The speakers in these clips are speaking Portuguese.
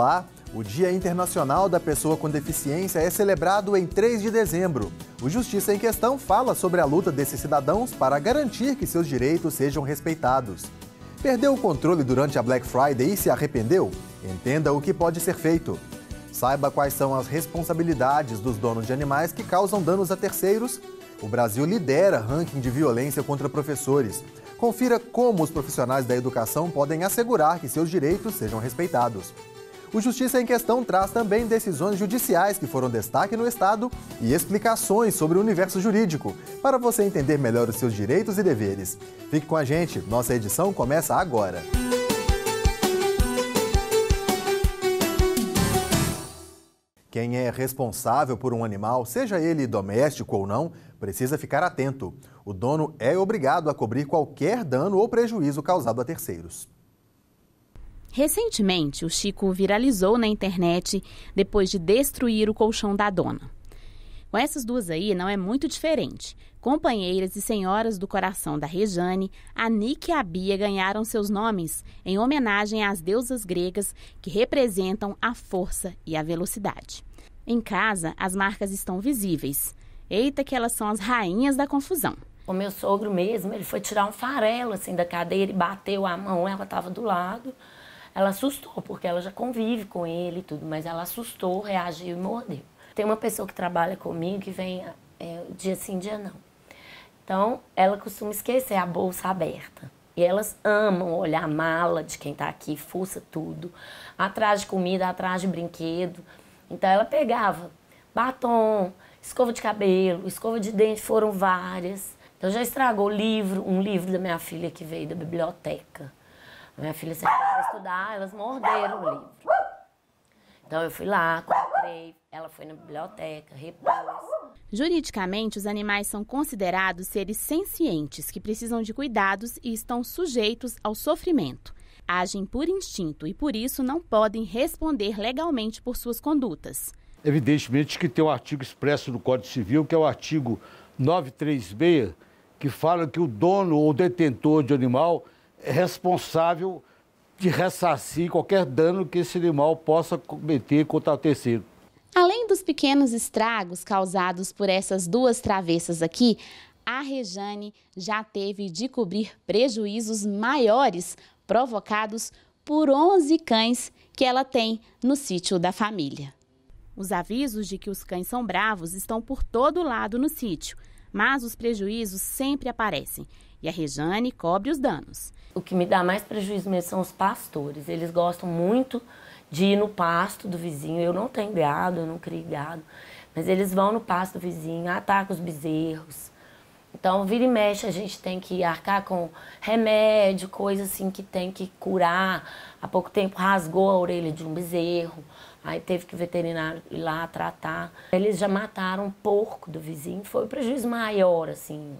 Olá! o Dia Internacional da Pessoa com Deficiência é celebrado em 3 de dezembro. O Justiça em Questão fala sobre a luta desses cidadãos para garantir que seus direitos sejam respeitados. Perdeu o controle durante a Black Friday e se arrependeu? Entenda o que pode ser feito. Saiba quais são as responsabilidades dos donos de animais que causam danos a terceiros. O Brasil lidera ranking de violência contra professores. Confira como os profissionais da educação podem assegurar que seus direitos sejam respeitados. O Justiça em Questão traz também decisões judiciais que foram destaque no Estado e explicações sobre o universo jurídico, para você entender melhor os seus direitos e deveres. Fique com a gente, nossa edição começa agora. Quem é responsável por um animal, seja ele doméstico ou não, precisa ficar atento. O dono é obrigado a cobrir qualquer dano ou prejuízo causado a terceiros. Recentemente, o Chico viralizou na internet depois de destruir o colchão da dona. Com essas duas aí não é muito diferente. Companheiras e senhoras do coração da Rejane, a Nick e a Bia ganharam seus nomes em homenagem às deusas gregas que representam a força e a velocidade. Em casa, as marcas estão visíveis. Eita que elas são as rainhas da confusão. O meu sogro mesmo, ele foi tirar um farelo assim da cadeira e bateu a mão, ela estava do lado. Ela assustou, porque ela já convive com ele e tudo, mas ela assustou, reagiu e mordeu. Tem uma pessoa que trabalha comigo que vem é, dia sim, dia não. Então, ela costuma esquecer a bolsa aberta. E elas amam olhar a mala de quem está aqui, fuça tudo, atrás de comida, atrás de brinquedo. Então, ela pegava batom, escova de cabelo, escova de dente, foram várias. Então já estragou livro, um livro da minha filha que veio da biblioteca. Minha filha sentou para estudar, elas morderam o livro. Então eu fui lá, comprei, ela foi na biblioteca, repôs. Juridicamente, os animais são considerados seres sencientes que precisam de cuidados e estão sujeitos ao sofrimento. Agem por instinto e por isso não podem responder legalmente por suas condutas. Evidentemente que tem um artigo expresso no Código Civil, que é o artigo 936, que fala que o dono ou detentor de animal responsável de ressarcir qualquer dano que esse animal possa cometer contra o tecido. Além dos pequenos estragos causados por essas duas travessas aqui, a Rejane já teve de cobrir prejuízos maiores provocados por 11 cães que ela tem no sítio da família. Os avisos de que os cães são bravos estão por todo lado no sítio, mas os prejuízos sempre aparecem e a Rejane cobre os danos o que me dá mais prejuízo mesmo são os pastores. Eles gostam muito de ir no pasto do vizinho. Eu não tenho gado, eu não crio gado. Mas eles vão no pasto do vizinho, atacam os bezerros. Então, vira e mexe, a gente tem que arcar com remédio, coisa assim que tem que curar. Há pouco tempo rasgou a orelha de um bezerro, aí teve que o veterinário ir lá tratar. Eles já mataram um porco do vizinho, foi o prejuízo maior, assim,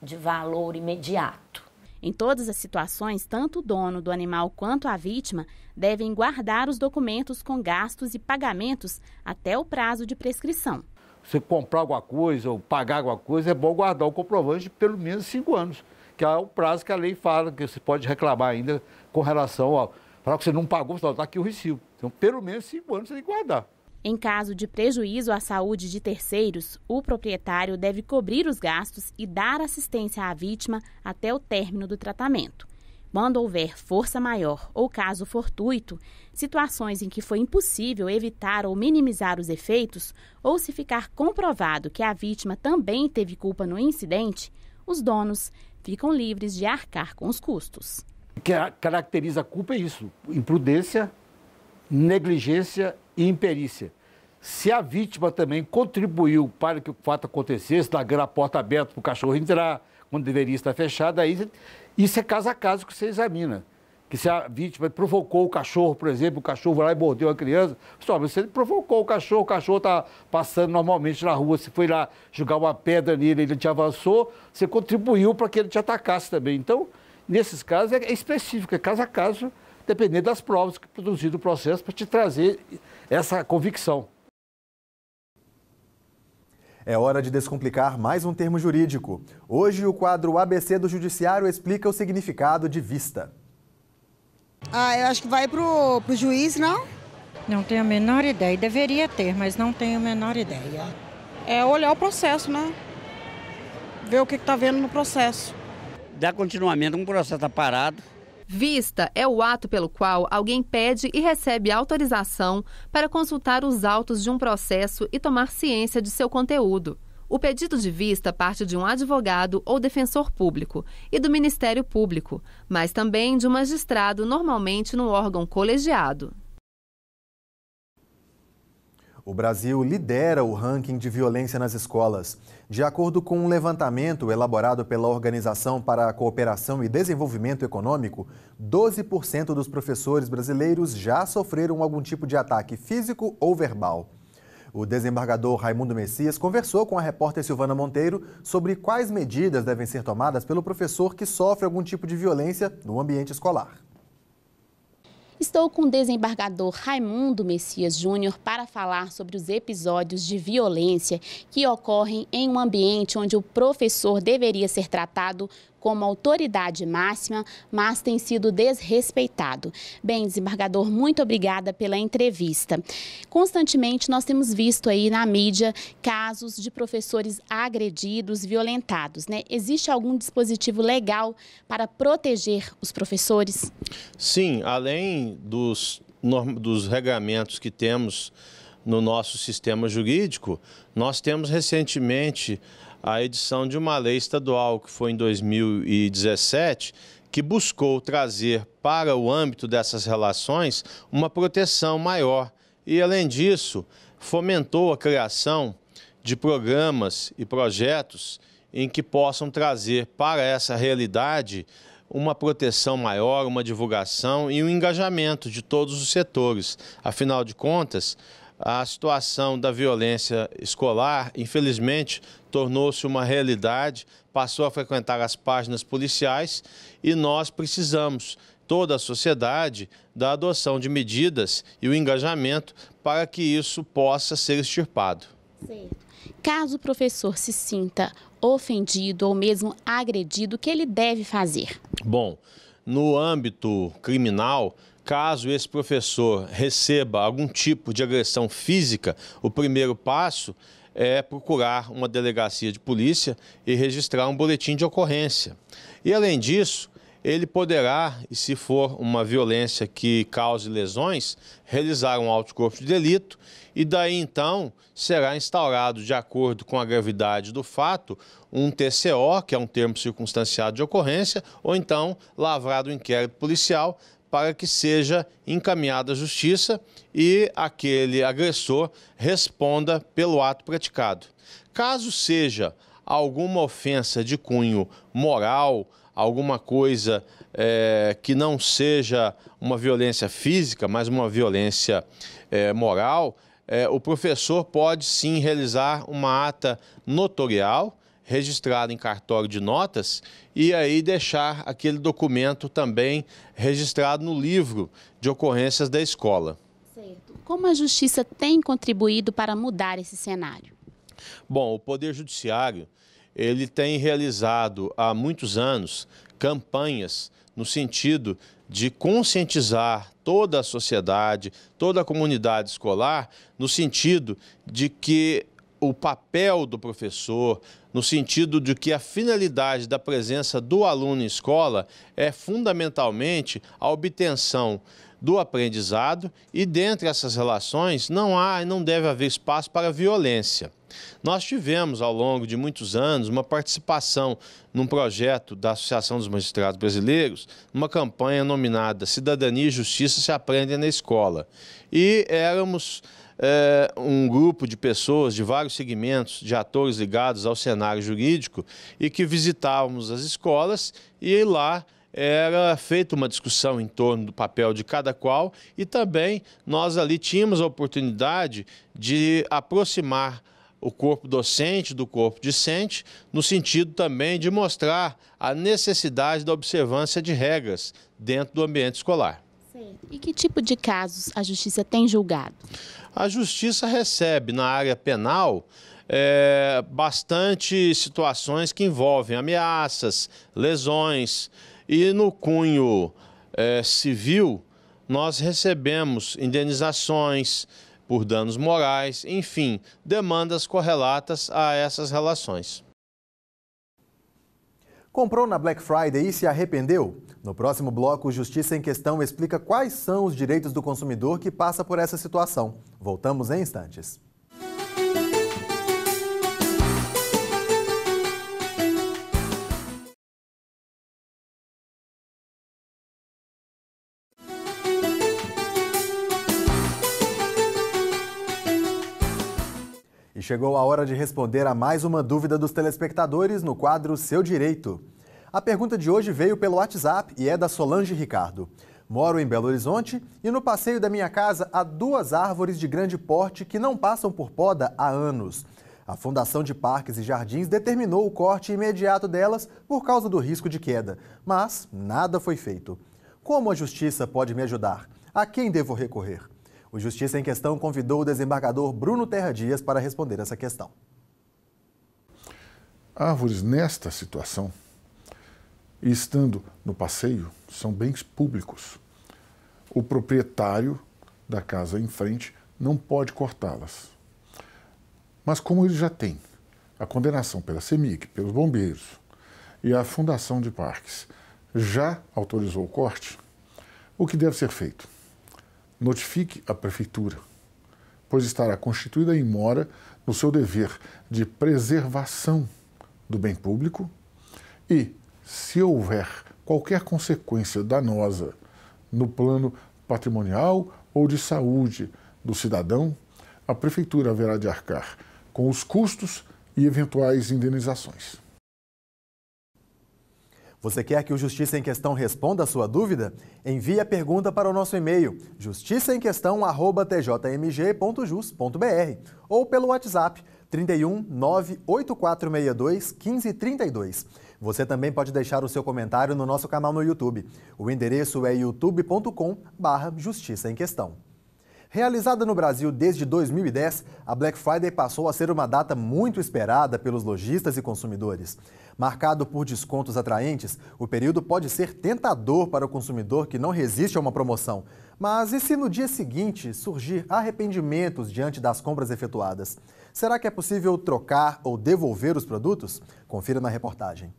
de valor imediato. Em todas as situações, tanto o dono do animal quanto a vítima devem guardar os documentos com gastos e pagamentos até o prazo de prescrição. Você comprar alguma coisa ou pagar alguma coisa, é bom guardar o comprovante de pelo menos cinco anos, que é o prazo que a lei fala que você pode reclamar ainda com relação a. Falar que você não pagou, está aqui o recibo. Então, pelo menos cinco anos você tem que guardar. Em caso de prejuízo à saúde de terceiros, o proprietário deve cobrir os gastos e dar assistência à vítima até o término do tratamento. Quando houver força maior ou caso fortuito, situações em que foi impossível evitar ou minimizar os efeitos, ou se ficar comprovado que a vítima também teve culpa no incidente, os donos ficam livres de arcar com os custos. O que caracteriza a culpa é isso: imprudência, negligência e imperícia. Se a vítima também contribuiu para que o fato acontecesse, largando a porta aberta para o cachorro entrar, quando deveria estar fechada, aí isso é caso a caso que você examina. Que se a vítima provocou o cachorro, por exemplo, o cachorro vai lá e mordeu a criança, só você provocou o cachorro, o cachorro está passando normalmente na rua, você foi lá jogar uma pedra nele, ele te avançou, você contribuiu para que ele te atacasse também. Então, nesses casos é, é específico, é caso a caso dependendo das provas que produzir o processo para te trazer essa convicção. É hora de descomplicar mais um termo jurídico. Hoje, o quadro ABC do Judiciário explica o significado de vista. Ah, eu acho que vai pro, o juiz, não? Não tenho a menor ideia. Deveria ter, mas não tenho a menor ideia. É olhar o processo, né? Ver o que está vendo no processo. Dá continuamento, um processo está parado, Vista é o ato pelo qual alguém pede e recebe autorização para consultar os autos de um processo e tomar ciência de seu conteúdo. O pedido de vista parte de um advogado ou defensor público e do Ministério Público, mas também de um magistrado, normalmente no órgão colegiado. O Brasil lidera o ranking de violência nas escolas. De acordo com um levantamento elaborado pela Organização para a Cooperação e Desenvolvimento Econômico, 12% dos professores brasileiros já sofreram algum tipo de ataque físico ou verbal. O desembargador Raimundo Messias conversou com a repórter Silvana Monteiro sobre quais medidas devem ser tomadas pelo professor que sofre algum tipo de violência no ambiente escolar. Estou com o desembargador Raimundo Messias Júnior para falar sobre os episódios de violência que ocorrem em um ambiente onde o professor deveria ser tratado como autoridade máxima, mas tem sido desrespeitado. Bem, desembargador, muito obrigada pela entrevista. Constantemente nós temos visto aí na mídia casos de professores agredidos, violentados, né? Existe algum dispositivo legal para proteger os professores? Sim, além dos, dos regramentos que temos no nosso sistema jurídico, nós temos recentemente a edição de uma lei estadual que foi em 2017, que buscou trazer para o âmbito dessas relações uma proteção maior e, além disso, fomentou a criação de programas e projetos em que possam trazer para essa realidade uma proteção maior, uma divulgação e um engajamento de todos os setores. Afinal de contas, a situação da violência escolar, infelizmente, tornou-se uma realidade, passou a frequentar as páginas policiais e nós precisamos, toda a sociedade, da adoção de medidas e o engajamento para que isso possa ser extirpado. Certo. Caso o professor se sinta ofendido ou mesmo agredido, o que ele deve fazer? Bom, no âmbito criminal, Caso esse professor receba algum tipo de agressão física, o primeiro passo é procurar uma delegacia de polícia e registrar um boletim de ocorrência. E além disso, ele poderá, e se for uma violência que cause lesões, realizar um auto corpo de delito e daí então será instaurado, de acordo com a gravidade do fato, um TCO, que é um termo circunstanciado de ocorrência, ou então lavrado um inquérito policial para que seja encaminhada à justiça e aquele agressor responda pelo ato praticado. Caso seja alguma ofensa de cunho moral, alguma coisa é, que não seja uma violência física, mas uma violência é, moral, é, o professor pode sim realizar uma ata notorial registrado em cartório de notas e aí deixar aquele documento também registrado no livro de ocorrências da escola. Certo. Como a Justiça tem contribuído para mudar esse cenário? Bom, o Poder Judiciário ele tem realizado há muitos anos campanhas no sentido de conscientizar toda a sociedade, toda a comunidade escolar, no sentido de que o papel do professor, no sentido de que a finalidade da presença do aluno em escola é fundamentalmente a obtenção do aprendizado e dentre essas relações não há e não deve haver espaço para violência. Nós tivemos ao longo de muitos anos uma participação num projeto da Associação dos Magistrados Brasileiros, uma campanha nominada Cidadania e Justiça se aprendem na escola. E éramos é, um grupo de pessoas de vários segmentos, de atores ligados ao cenário jurídico, e que visitávamos as escolas e lá era feita uma discussão em torno do papel de cada qual e também nós ali tínhamos a oportunidade de aproximar o corpo docente do corpo discente, no sentido também de mostrar a necessidade da observância de regras dentro do ambiente escolar. Certo. E que tipo de casos a Justiça tem julgado? A Justiça recebe na área penal é, bastante situações que envolvem ameaças, lesões. E no cunho é, civil, nós recebemos indenizações por danos morais, enfim, demandas correlatas a essas relações. Comprou na Black Friday e se arrependeu? No próximo bloco, Justiça em Questão explica quais são os direitos do consumidor que passa por essa situação. Voltamos em instantes. chegou a hora de responder a mais uma dúvida dos telespectadores no quadro Seu Direito. A pergunta de hoje veio pelo WhatsApp e é da Solange Ricardo. Moro em Belo Horizonte e no passeio da minha casa há duas árvores de grande porte que não passam por poda há anos. A Fundação de Parques e Jardins determinou o corte imediato delas por causa do risco de queda, mas nada foi feito. Como a justiça pode me ajudar? A quem devo recorrer? O Justiça em Questão convidou o desembargador Bruno Terra Dias para responder essa questão. Árvores nesta situação e estando no passeio, são bens públicos. O proprietário da casa em frente não pode cortá-las. Mas como ele já tem a condenação pela Semic, pelos bombeiros e a Fundação de Parques já autorizou o corte, o que deve ser feito? Notifique a prefeitura, pois estará constituída em mora no seu dever de preservação do bem público e se houver qualquer consequência danosa no plano patrimonial ou de saúde do cidadão, a Prefeitura haverá de arcar com os custos e eventuais indenizações. Você quer que o Justiça em Questão responda a sua dúvida? Envie a pergunta para o nosso e-mail justiçaemquestão@tjmg.jus.br ou pelo WhatsApp 31 98462 1532. Você também pode deixar o seu comentário no nosso canal no YouTube. O endereço é youtube.com/barra Justiça em Questão. Realizada no Brasil desde 2010, a Black Friday passou a ser uma data muito esperada pelos lojistas e consumidores. Marcado por descontos atraentes, o período pode ser tentador para o consumidor que não resiste a uma promoção. Mas e se no dia seguinte surgir arrependimentos diante das compras efetuadas? Será que é possível trocar ou devolver os produtos? Confira na reportagem.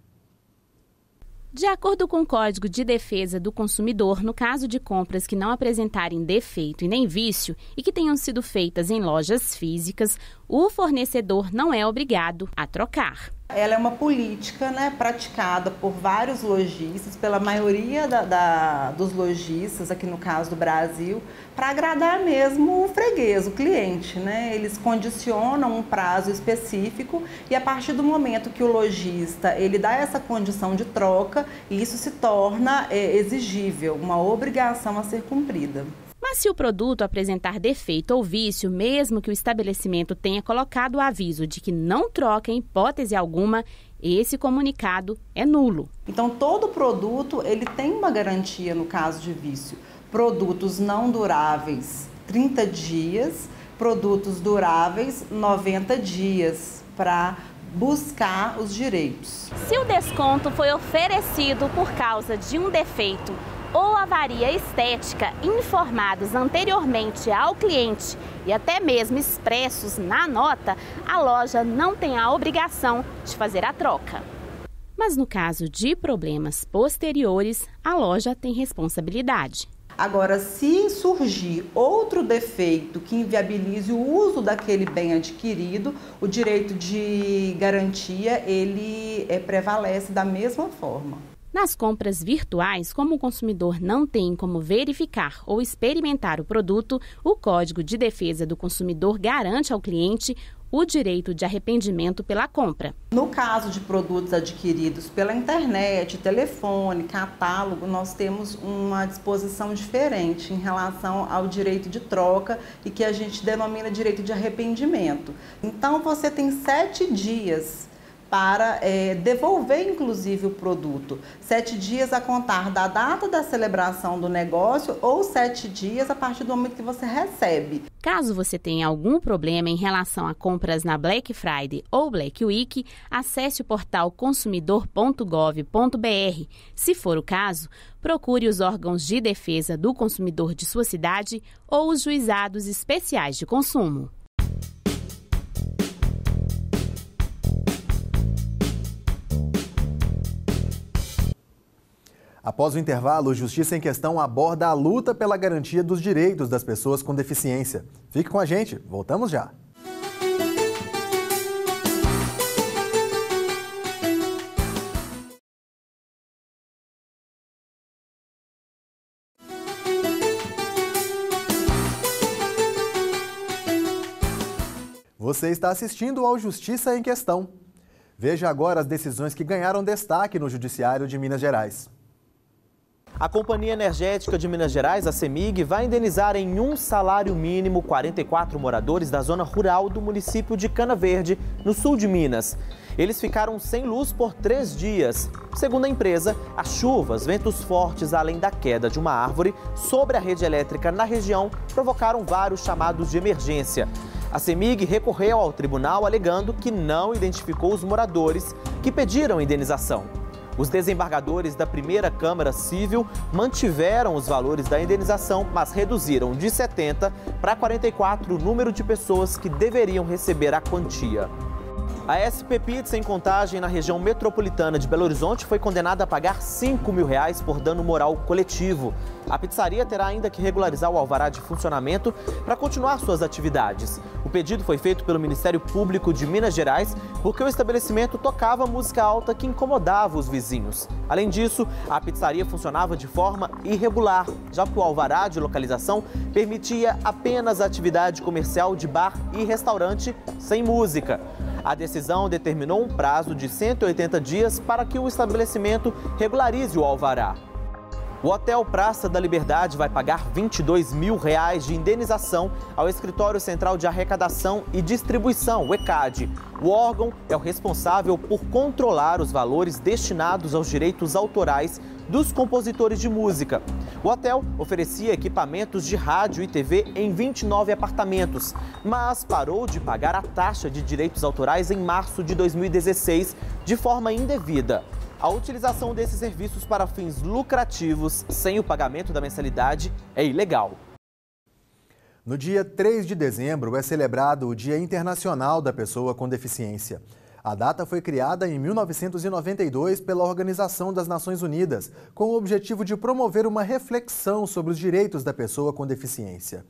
De acordo com o Código de Defesa do Consumidor, no caso de compras que não apresentarem defeito e nem vício e que tenham sido feitas em lojas físicas, o fornecedor não é obrigado a trocar. Ela é uma política né, praticada por vários lojistas, pela maioria da, da, dos lojistas, aqui no caso do Brasil, para agradar mesmo o freguês, o cliente. Né? Eles condicionam um prazo específico e a partir do momento que o lojista ele dá essa condição de troca, isso se torna é, exigível, uma obrigação a ser cumprida. Mas se o produto apresentar defeito ou vício, mesmo que o estabelecimento tenha colocado o aviso de que não troca em hipótese alguma, esse comunicado é nulo. Então todo produto ele tem uma garantia no caso de vício. Produtos não duráveis, 30 dias, produtos duráveis, 90 dias para buscar os direitos. Se o desconto foi oferecido por causa de um defeito ou avaria estética informados anteriormente ao cliente e até mesmo expressos na nota, a loja não tem a obrigação de fazer a troca. Mas no caso de problemas posteriores, a loja tem responsabilidade. Agora, se surgir outro defeito que inviabilize o uso daquele bem adquirido, o direito de garantia ele é, prevalece da mesma forma. Nas compras virtuais, como o consumidor não tem como verificar ou experimentar o produto, o Código de Defesa do Consumidor garante ao cliente o direito de arrependimento pela compra. No caso de produtos adquiridos pela internet, telefone, catálogo, nós temos uma disposição diferente em relação ao direito de troca e que a gente denomina direito de arrependimento. Então, você tem sete dias para é, devolver, inclusive, o produto. Sete dias a contar da data da celebração do negócio ou sete dias a partir do momento que você recebe. Caso você tenha algum problema em relação a compras na Black Friday ou Black Week, acesse o portal consumidor.gov.br. Se for o caso, procure os órgãos de defesa do consumidor de sua cidade ou os juizados especiais de consumo. Após o intervalo, Justiça em Questão aborda a luta pela garantia dos direitos das pessoas com deficiência. Fique com a gente, voltamos já. Você está assistindo ao Justiça em Questão. Veja agora as decisões que ganharam destaque no Judiciário de Minas Gerais. A Companhia Energética de Minas Gerais, a CEMIG, vai indenizar em um salário mínimo 44 moradores da zona rural do município de Cana Verde, no sul de Minas. Eles ficaram sem luz por três dias. Segundo a empresa, as chuvas, ventos fortes, além da queda de uma árvore sobre a rede elétrica na região, provocaram vários chamados de emergência. A CEMIG recorreu ao tribunal alegando que não identificou os moradores que pediram indenização. Os desembargadores da primeira Câmara Civil mantiveram os valores da indenização, mas reduziram de 70 para 44 o número de pessoas que deveriam receber a quantia. A SP Pizza, em contagem na região metropolitana de Belo Horizonte, foi condenada a pagar 5 mil reais por dano moral coletivo. A pizzaria terá ainda que regularizar o alvará de funcionamento para continuar suas atividades. O pedido foi feito pelo Ministério Público de Minas Gerais porque o estabelecimento tocava música alta que incomodava os vizinhos. Além disso, a pizzaria funcionava de forma irregular, já que o alvará de localização permitia apenas a atividade comercial de bar e restaurante sem música. A decisão determinou um prazo de 180 dias para que o estabelecimento regularize o alvará. O Hotel Praça da Liberdade vai pagar R$ 22 mil reais de indenização ao Escritório Central de Arrecadação e Distribuição, o ECAD. O órgão é o responsável por controlar os valores destinados aos direitos autorais dos compositores de música. O hotel oferecia equipamentos de rádio e TV em 29 apartamentos, mas parou de pagar a taxa de direitos autorais em março de 2016 de forma indevida. A utilização desses serviços para fins lucrativos sem o pagamento da mensalidade é ilegal. No dia 3 de dezembro é celebrado o Dia Internacional da Pessoa com Deficiência. A data foi criada em 1992 pela Organização das Nações Unidas, com o objetivo de promover uma reflexão sobre os direitos da pessoa com deficiência.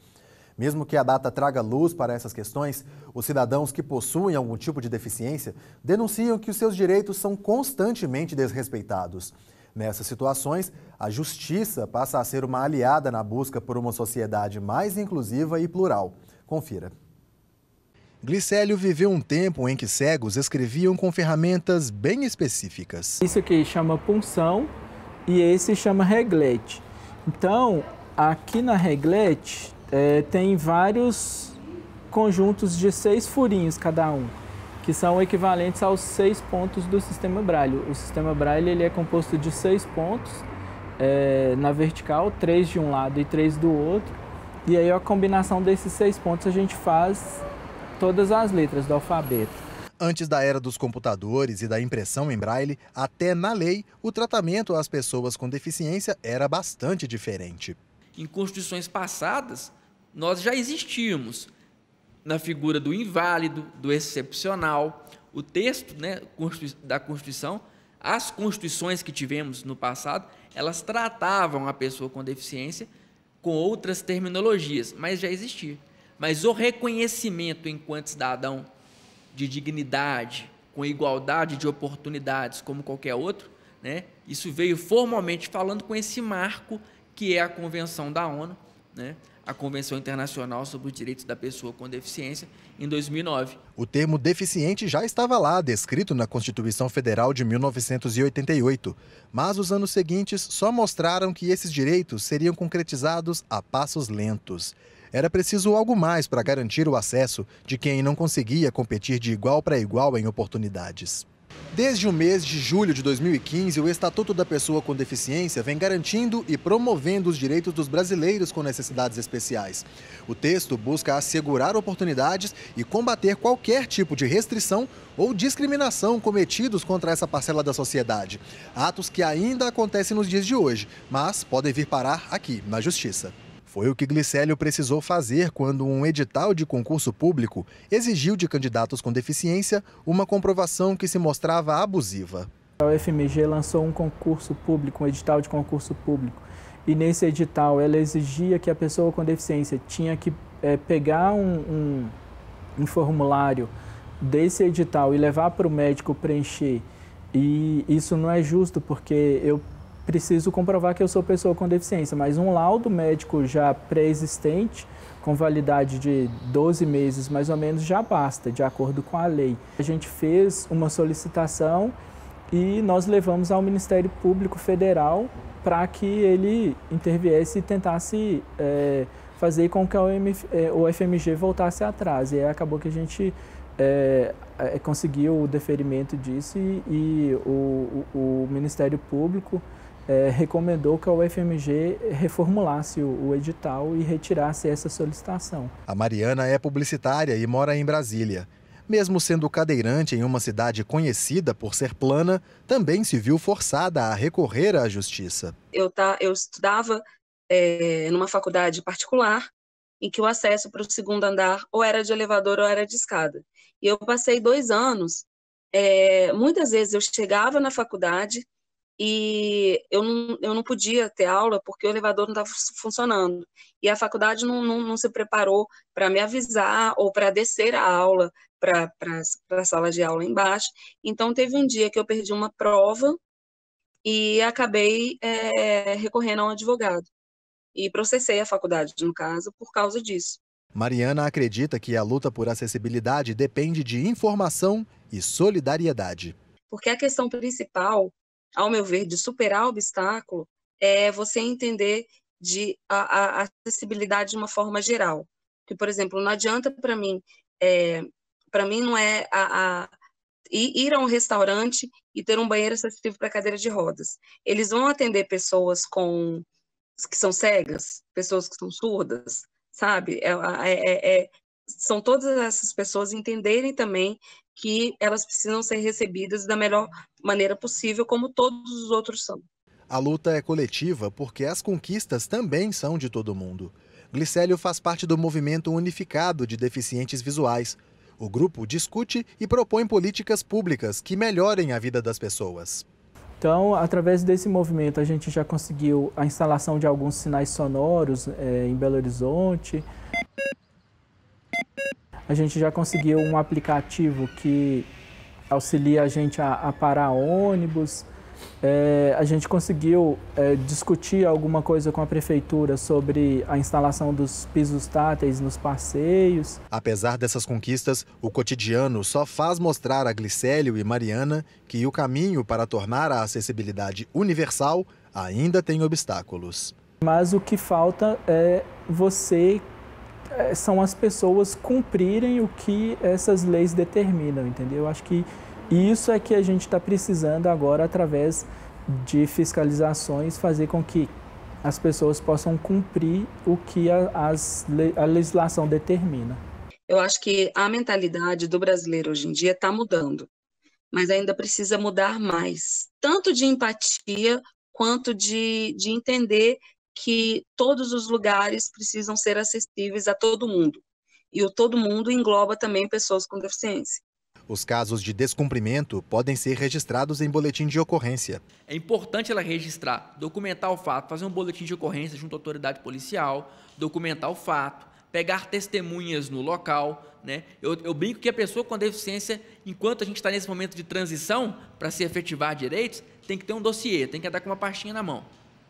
Mesmo que a data traga luz para essas questões, os cidadãos que possuem algum tipo de deficiência denunciam que os seus direitos são constantemente desrespeitados. Nessas situações, a justiça passa a ser uma aliada na busca por uma sociedade mais inclusiva e plural. Confira. Glicélio viveu um tempo em que cegos escreviam com ferramentas bem específicas. Isso aqui chama punção e esse chama reglete. Então, aqui na reglete é, tem vários conjuntos de seis furinhos cada um, que são equivalentes aos seis pontos do sistema Braille. O sistema Braille ele é composto de seis pontos é, na vertical, três de um lado e três do outro. E aí a combinação desses seis pontos a gente faz todas as letras do alfabeto. Antes da era dos computadores e da impressão em braille, até na lei, o tratamento às pessoas com deficiência era bastante diferente. Em constituições passadas, nós já existíamos na figura do inválido, do excepcional. O texto né, da Constituição, as constituições que tivemos no passado, elas tratavam a pessoa com deficiência com outras terminologias, mas já existia. Mas o reconhecimento enquanto cidadão de dignidade, com igualdade de oportunidades como qualquer outro, né? Isso veio formalmente falando com esse marco que é a Convenção da ONU, né? a Convenção Internacional sobre os Direitos da Pessoa com Deficiência, em 2009. O termo deficiente já estava lá, descrito na Constituição Federal de 1988, mas os anos seguintes só mostraram que esses direitos seriam concretizados a passos lentos era preciso algo mais para garantir o acesso de quem não conseguia competir de igual para igual em oportunidades. Desde o mês de julho de 2015, o Estatuto da Pessoa com Deficiência vem garantindo e promovendo os direitos dos brasileiros com necessidades especiais. O texto busca assegurar oportunidades e combater qualquer tipo de restrição ou discriminação cometidos contra essa parcela da sociedade. Atos que ainda acontecem nos dias de hoje, mas podem vir parar aqui, na Justiça. Foi o que Glicélio precisou fazer quando um edital de concurso público exigiu de candidatos com deficiência uma comprovação que se mostrava abusiva. A UFMG lançou um concurso público, um edital de concurso público, e nesse edital ela exigia que a pessoa com deficiência tinha que é, pegar um, um, um formulário desse edital e levar para o médico preencher. E isso não é justo, porque eu preciso comprovar que eu sou pessoa com deficiência, mas um laudo médico já pré-existente, com validade de 12 meses mais ou menos, já basta, de acordo com a lei. A gente fez uma solicitação e nós levamos ao Ministério Público Federal para que ele interviesse e tentasse é, fazer com que o FMG é, voltasse atrás. E aí acabou que a gente é, é, conseguiu o deferimento disso e, e o, o, o Ministério Público é, recomendou que a UFMG reformulasse o, o edital e retirasse essa solicitação. A Mariana é publicitária e mora em Brasília. Mesmo sendo cadeirante em uma cidade conhecida por ser plana, também se viu forçada a recorrer à justiça. Eu, tá, eu estudava é, numa faculdade particular em que o acesso para o segundo andar ou era de elevador ou era de escada. E eu passei dois anos. É, muitas vezes eu chegava na faculdade, e eu não, eu não podia ter aula porque o elevador não estava funcionando. E a faculdade não, não, não se preparou para me avisar ou para descer a aula para a sala de aula embaixo. Então, teve um dia que eu perdi uma prova e acabei é, recorrendo a um advogado. E processei a faculdade, no caso, por causa disso. Mariana acredita que a luta por acessibilidade depende de informação e solidariedade. Porque a questão principal ao meu ver, de superar o obstáculo, é você entender de a, a acessibilidade de uma forma geral. Que, por exemplo, não adianta para mim, é, para mim não é a, a ir a um restaurante e ter um banheiro acessível para cadeira de rodas. Eles vão atender pessoas com que são cegas, pessoas que são surdas, sabe? É, é, é, são todas essas pessoas entenderem também que elas precisam ser recebidas da melhor maneira possível, como todos os outros são. A luta é coletiva porque as conquistas também são de todo mundo. Glicélio faz parte do movimento unificado de deficientes visuais. O grupo discute e propõe políticas públicas que melhorem a vida das pessoas. Então, através desse movimento, a gente já conseguiu a instalação de alguns sinais sonoros é, em Belo Horizonte a gente já conseguiu um aplicativo que auxilia a gente a, a parar ônibus. É, a gente conseguiu é, discutir alguma coisa com a prefeitura sobre a instalação dos pisos táteis nos passeios. Apesar dessas conquistas, o cotidiano só faz mostrar a Glicélio e Mariana que o caminho para tornar a acessibilidade universal ainda tem obstáculos. Mas o que falta é você eh, são as pessoas cumprirem o que essas leis determinam, entendeu? Eu acho que isso é que a gente está precisando agora, através de fiscalizações, fazer com que as pessoas possam cumprir o que a, as, a legislação determina. Eu acho que a mentalidade do brasileiro hoje em dia está mudando, mas ainda precisa mudar mais, tanto de empatia quanto de, de entender que todos os lugares precisam ser acessíveis a todo mundo. E o todo mundo engloba também pessoas com deficiência. Os casos de descumprimento podem ser registrados em boletim de ocorrência. É importante ela registrar, documentar o fato, fazer um boletim de ocorrência junto à autoridade policial, documentar o fato, pegar testemunhas no local. Né? Eu, eu brinco que a pessoa com deficiência, enquanto a gente está nesse momento de transição para se efetivar direitos, tem que ter um dossiê, tem que andar com uma pastinha na mão.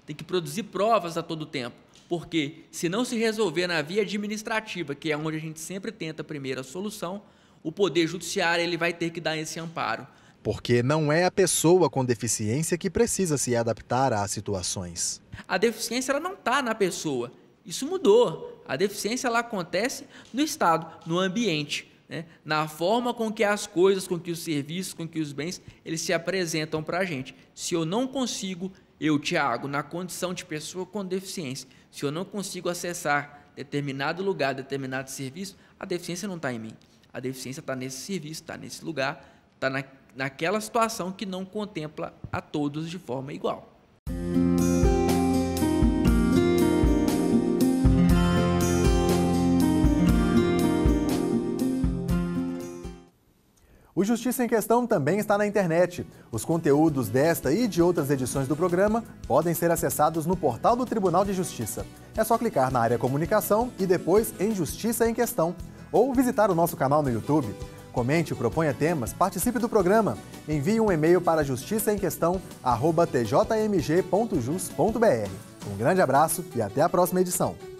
Tem que produzir provas a todo tempo. Porque se não se resolver na via administrativa, que é onde a gente sempre tenta a primeira solução, o poder judiciário ele vai ter que dar esse amparo. Porque não é a pessoa com deficiência que precisa se adaptar às situações. A deficiência ela não está na pessoa. Isso mudou. A deficiência ela acontece no Estado, no ambiente, né? na forma com que as coisas, com que os serviços, com que os bens, eles se apresentam para a gente. Se eu não consigo eu, Tiago, na condição de pessoa com deficiência, se eu não consigo acessar determinado lugar, determinado serviço, a deficiência não está em mim. A deficiência está nesse serviço, está nesse lugar, está na, naquela situação que não contempla a todos de forma igual. O Justiça em Questão também está na internet. Os conteúdos desta e de outras edições do programa podem ser acessados no portal do Tribunal de Justiça. É só clicar na área Comunicação e depois em Justiça em Questão, ou visitar o nosso canal no YouTube. Comente, proponha temas, participe do programa. Envie um e-mail para justiçaemquestão.tjmg.jus.br. Um grande abraço e até a próxima edição.